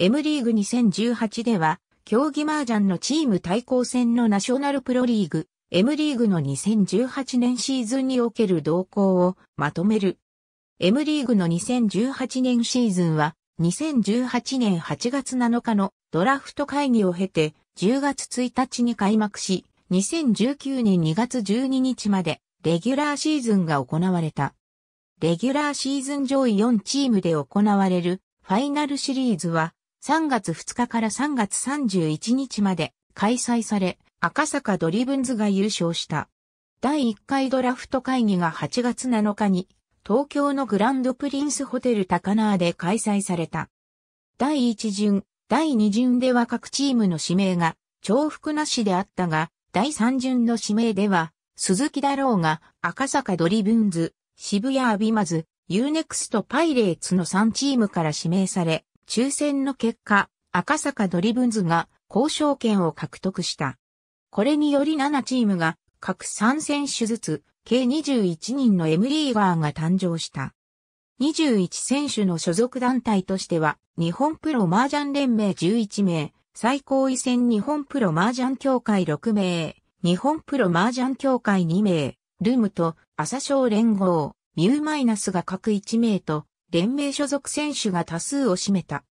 M リーグ2018では、競技麻雀のチーム対抗戦のナショナルプロリーグ、M リーグの2018年シーズンにおける動向をまとめる。M リーグの2018年シーズンは、2018年8月7日のドラフト会議を経て、10月1日に開幕し、2019年2月12日まで、レギュラーシーズンが行われた。レギュラーシーズン上位4チームで行われるファイナルシリーズは3月2日から3月31日まで開催され、赤坂ドリブンズが優勝した。第1回ドラフト会議が8月7日に、東京のグランドプリンスホテル高輪で開催された。第1巡、第2巡では各チームの指名が重複なしであったが、第3巡の指名では、鈴木だろうが赤坂ドリブンズ、渋谷アビマズ、ユーネクストパイレーツの3チームから指名され、抽選の結果、赤坂ドリブンズが交渉権を獲得した。これにより7チームが各3選手ずつ計21人の M リーガーが誕生した。21選手の所属団体としては日本プロ麻雀連盟11名、最高位戦日本プロ麻雀協会6名、日本プロ麻雀協会2名、ルームと朝賞連合、ミューマイナスが各1名と連盟所属選手が多数を占めた。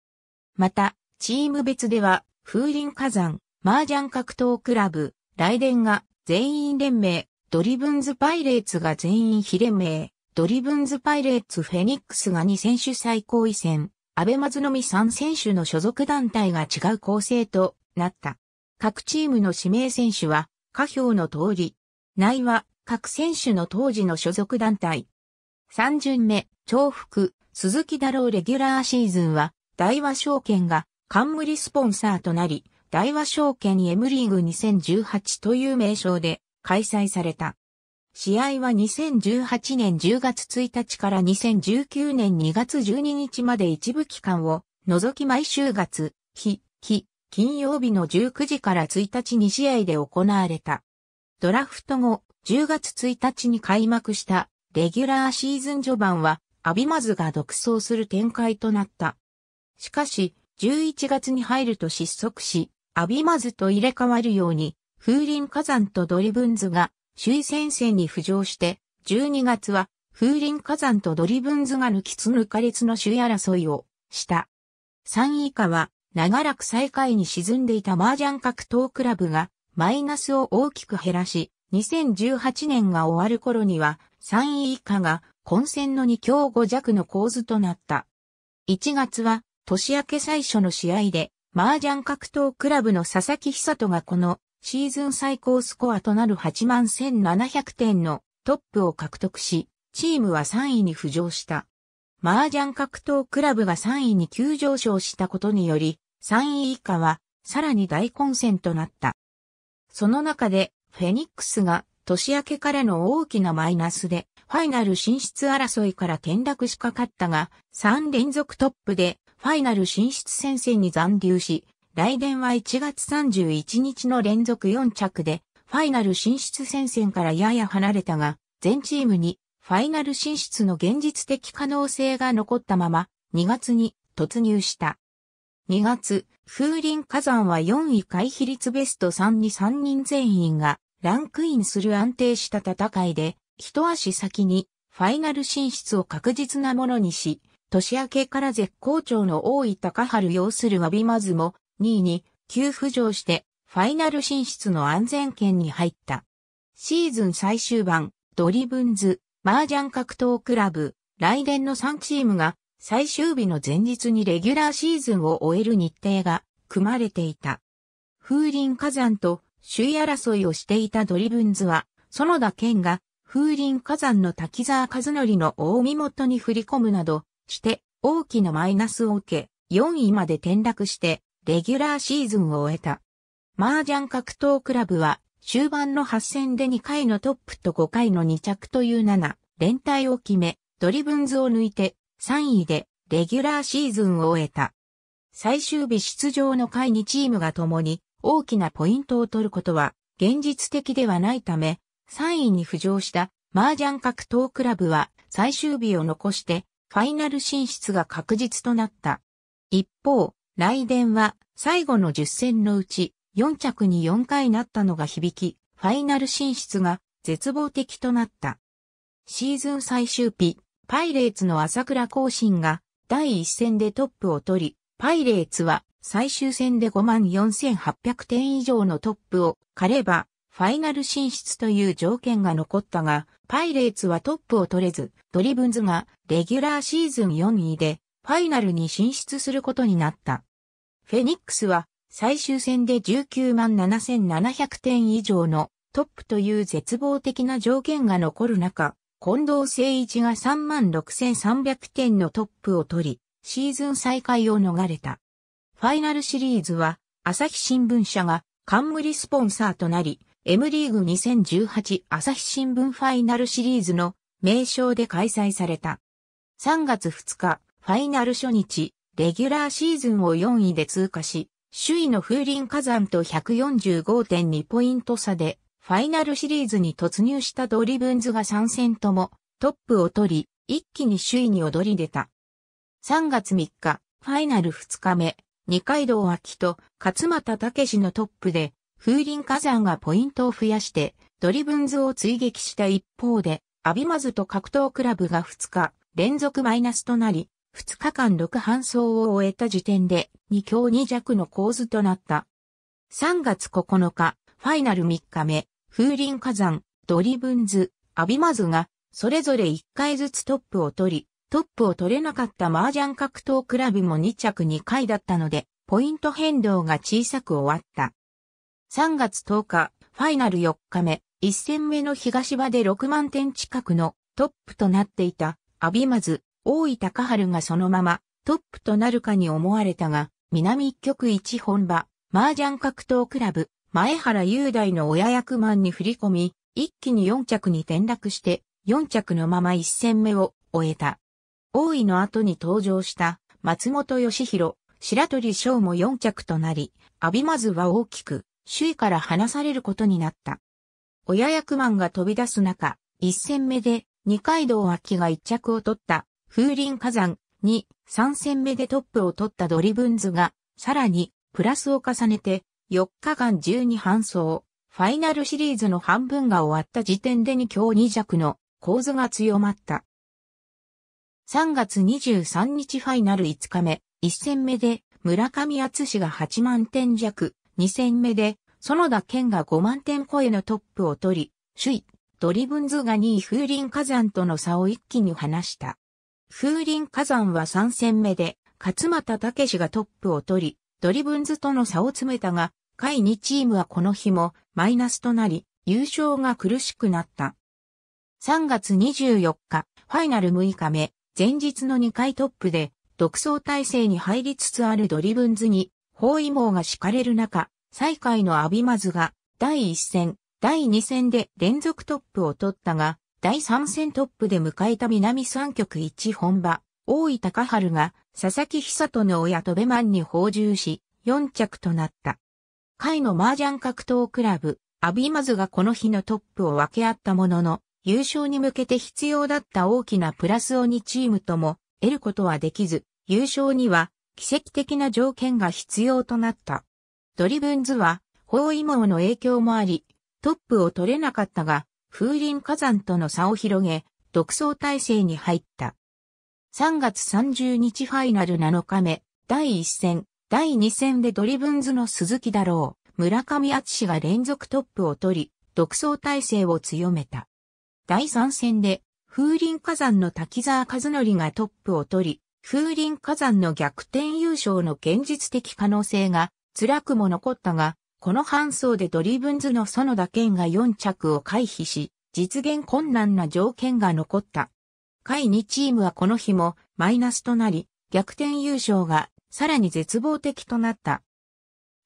また、チーム別では、風林火山、麻雀格闘クラブ、雷電が全員連盟、ドリブンズパイレーツが全員非連盟、ドリブンズパイレーツフェニックスが2選手最高位戦、アベマズのみ3選手の所属団体が違う構成となった。各チームの指名選手は、下表の通り、内は各選手の当時の所属団体。3巡目、重複、鈴木だろうレギュラーシーズンは、大和証券が冠スポンサーとなり、大和証券 M リーグ2018という名称で開催された。試合は2018年10月1日から2019年2月12日まで一部期間を除き毎週月、日、日、金曜日の19時から1日に試合で行われた。ドラフト後、10月1日に開幕したレギュラーシーズン序盤はアビマズが独走する展開となった。しかし、11月に入ると失速し、アビマズと入れ替わるように、風林火山とドリブンズが首位戦線に浮上して、12月は風林火山とドリブンズが抜きつ抜かれつの首位争いをした。3位以下は長らく最下位に沈んでいた麻雀格闘クラブがマイナスを大きく減らし、2018年が終わる頃には3位以下が混戦の2強5弱の構図となった。1月は年明け最初の試合で、麻雀格闘クラブの佐々木久人がこのシーズン最高スコアとなる8万1700点のトップを獲得し、チームは3位に浮上した。麻雀格闘クラブが3位に急上昇したことにより、3位以下はさらに大混戦となった。その中でフェニックスが年明けからの大きなマイナスで、ファイナル進出争いから転落しかかったが、3連続トップで、ファイナル進出戦線に残留し、来年は1月31日の連続4着で、ファイナル進出戦線からやや離れたが、全チームにファイナル進出の現実的可能性が残ったまま、2月に突入した。2月、風林火山は4位回避率ベスト3に3人全員がランクインする安定した戦いで、一足先にファイナル進出を確実なものにし、年明けから絶好調の大井高春要するわびまずも2位に急浮上してファイナル進出の安全圏に入った。シーズン最終盤、ドリブンズ、マージャン格闘クラブ、来年の3チームが最終日の前日にレギュラーシーズンを終える日程が組まれていた。風林火山と首位争いをしていたドリブンズは、園田健が風林火山の滝沢和則の大身元に振り込むなどして大きなマイナスを受け、4位まで転落してレギュラーシーズンを終えた。麻雀格闘クラブは終盤の8戦で2回のトップと5回の2着という7連帯を決め、ドリブンズを抜いて3位でレギュラーシーズンを終えた。最終日出場の回にチームが共に大きなポイントを取ることは現実的ではないため、3位に浮上した麻雀格闘クラブは最終日を残してファイナル進出が確実となった。一方、来電は最後の10戦のうち4着に4回なったのが響き、ファイナル進出が絶望的となった。シーズン最終日、パイレーツの朝倉更新が第1戦でトップを取り、パイレーツは最終戦で54,800点以上のトップを狩れば、ファイナル進出という条件が残ったが、パイレーツはトップを取れず、ドリブンズがレギュラーシーズン4位で、ファイナルに進出することになった。フェニックスは最終戦で197,700点以上のトップという絶望的な条件が残る中、近藤誠一が36,300点のトップを取り、シーズン再開を逃れた。ファイナルシリーズは、朝日新聞社が冠スポンサーとなり、M リーグ2018朝日新聞ファイナルシリーズの名称で開催された。3月2日、ファイナル初日、レギュラーシーズンを4位で通過し、首位の風林火山と145.2ポイント差で、ファイナルシリーズに突入したドリブンズが3戦ともトップを取り、一気に首位に躍り出た。3月3日、ファイナル2日目、二階堂秋と勝又武のトップで、風林火山がポイントを増やして、ドリブンズを追撃した一方で、アビマズと格闘クラブが2日連続マイナスとなり、2日間6搬送を終えた時点で2強2弱の構図となった。3月9日、ファイナル3日目、風林火山、ドリブンズ、アビマズが、それぞれ1回ずつトップを取り、トップを取れなかった麻雀格闘クラブも2着2回だったので、ポイント変動が小さく終わった。3月10日、ファイナル4日目、1戦目の東場で6万点近くのトップとなっていた、アビマズ、大井高春がそのままトップとなるかに思われたが、南一局一本場、麻雀格闘クラブ、前原雄大の親役マンに振り込み、一気に4着に転落して、4着のまま1戦目を終えた。王位の後に登場した松本義弘、白鳥翔も4着となり、アビマズは大きく首位から離されることになった。親役マンが飛び出す中、1戦目で二階堂秋が1着を取った風林火山に3戦目でトップを取ったドリブンズがさらにプラスを重ねて4日間12半走、ファイナルシリーズの半分が終わった時点で2強2弱の構図が強まった。3月23日ファイナル5日目、1戦目で村上敦が8万点弱、2戦目で園田健が5万点超えのトップを取り、首位、ドリブンズが2位風林火山との差を一気に離した。風林火山は3戦目で、勝又武がトップを取り、ドリブンズとの差を詰めたが、下位2チームはこの日もマイナスとなり、優勝が苦しくなった。3月24日、ファイナル6日目、前日の2回トップで、独走体制に入りつつあるドリブンズに、包囲網が敷かれる中、最下位のアビマズが、第1戦、第2戦で連続トップを取ったが、第3戦トップで迎えた南三局1本場、大井高春が、佐々木久人の親とベマンに報従し、4着となった。会の麻雀格闘クラブ、アビマズがこの日のトップを分け合ったものの、優勝に向けて必要だった大きなプラスを2チームとも得ることはできず、優勝には奇跡的な条件が必要となった。ドリブンズは包囲網の影響もあり、トップを取れなかったが、風林火山との差を広げ、独走体制に入った。3月30日ファイナル7日目、第1戦、第2戦でドリブンズの鈴木だろう、村上敦が連続トップを取り、独走体制を強めた。第3戦で、風林火山の滝沢和則がトップを取り、風林火山の逆転優勝の現実的可能性が辛くも残ったが、この半送でドリブンズの園田健が4着を回避し、実現困難な条件が残った。下位2チームはこの日もマイナスとなり、逆転優勝がさらに絶望的となった。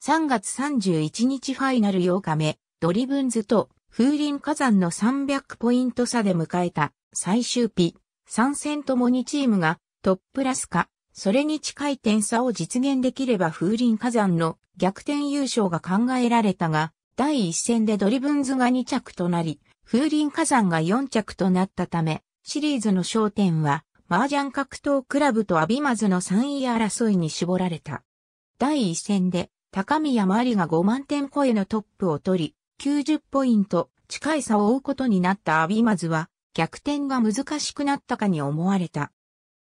3月31日ファイナル8日目、ドリブンズと風林火山の300ポイント差で迎えた最終日、3戦ともにチームがトップラスか、それに近い点差を実現できれば風林火山の逆転優勝が考えられたが、第1戦でドリブンズが2着となり、風林火山が4着となったため、シリーズの焦点は、麻雀格闘クラブとアビマズの3位争いに絞られた。第1戦で、高宮真理が5万点超えのトップを取り、90ポイント近い差を追うことになったアビマズは逆転が難しくなったかに思われた。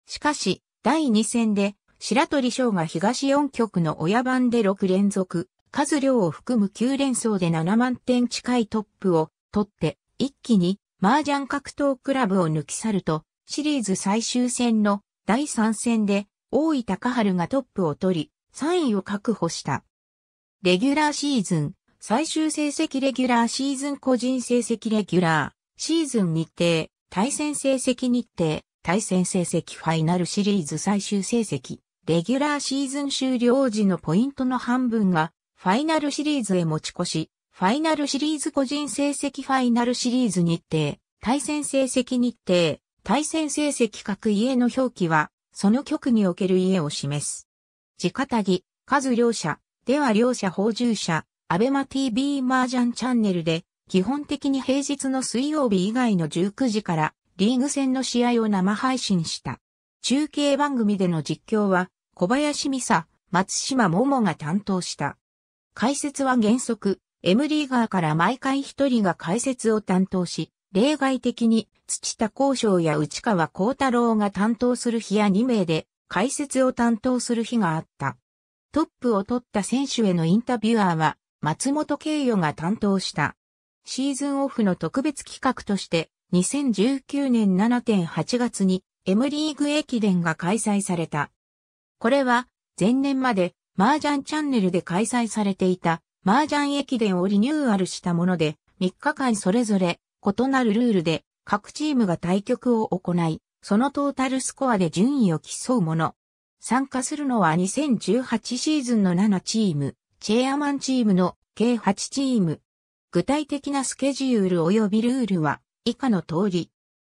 しかし、第2戦で白鳥翔が東4局の親番で6連続、数量を含む9連走で7万点近いトップを取って一気に麻雀格闘クラブを抜き去るとシリーズ最終戦の第3戦で大井高春がトップを取り3位を確保した。レギュラーシーズン最終成績レギュラーシーズン個人成績レギュラー、シーズン日程、対戦成績日程、対戦成績ファイナルシリーズ最終成績、レギュラーシーズン終了時のポイントの半分が、ファイナルシリーズへ持ち越し、ファイナルシリーズ個人成績ファイナルシリーズ日程、対戦成績日程、対戦成績各家の表記は、その局における家を示す。地下ぎ、数両者、では両者補従者、アベマ TV 麻雀チャンネルで、基本的に平日の水曜日以外の19時から、リーグ戦の試合を生配信した。中継番組での実況は、小林美佐、松島桃が担当した。解説は原則、M リーガーから毎回一人が解説を担当し、例外的に土田交章や内川幸太郎が担当する日や2名で解説を担当する日があった。トップを取った選手へのインタビュアーは松本慶代が担当した。シーズンオフの特別企画として、2019年7.8月に M リーグ駅伝が開催された。これは、前年まで麻雀チャンネルで開催されていた麻雀駅伝をリニューアルしたもので、3日間それぞれ異なるルールで各チームが対局を行い、そのトータルスコアで順位を競うもの。参加するのは2018シーズンの7チーム。チェアマンチームの計8チーム。具体的なスケジュール及びルールは以下の通り。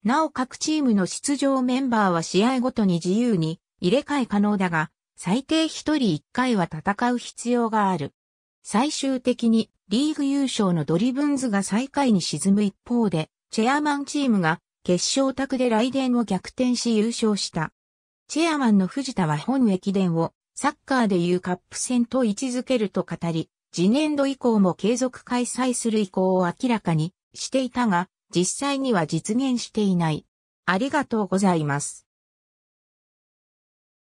なお各チームの出場メンバーは試合ごとに自由に入れ替え可能だが、最低1人1回は戦う必要がある。最終的にリーグ優勝のドリブンズが最下位に沈む一方で、チェアマンチームが決勝卓で雷電を逆転し優勝した。チェアマンの藤田は本駅伝をサッカーでいうカップ戦と位置づけると語り、次年度以降も継続開催する意向を明らかにしていたが、実際には実現していない。ありがとうございます。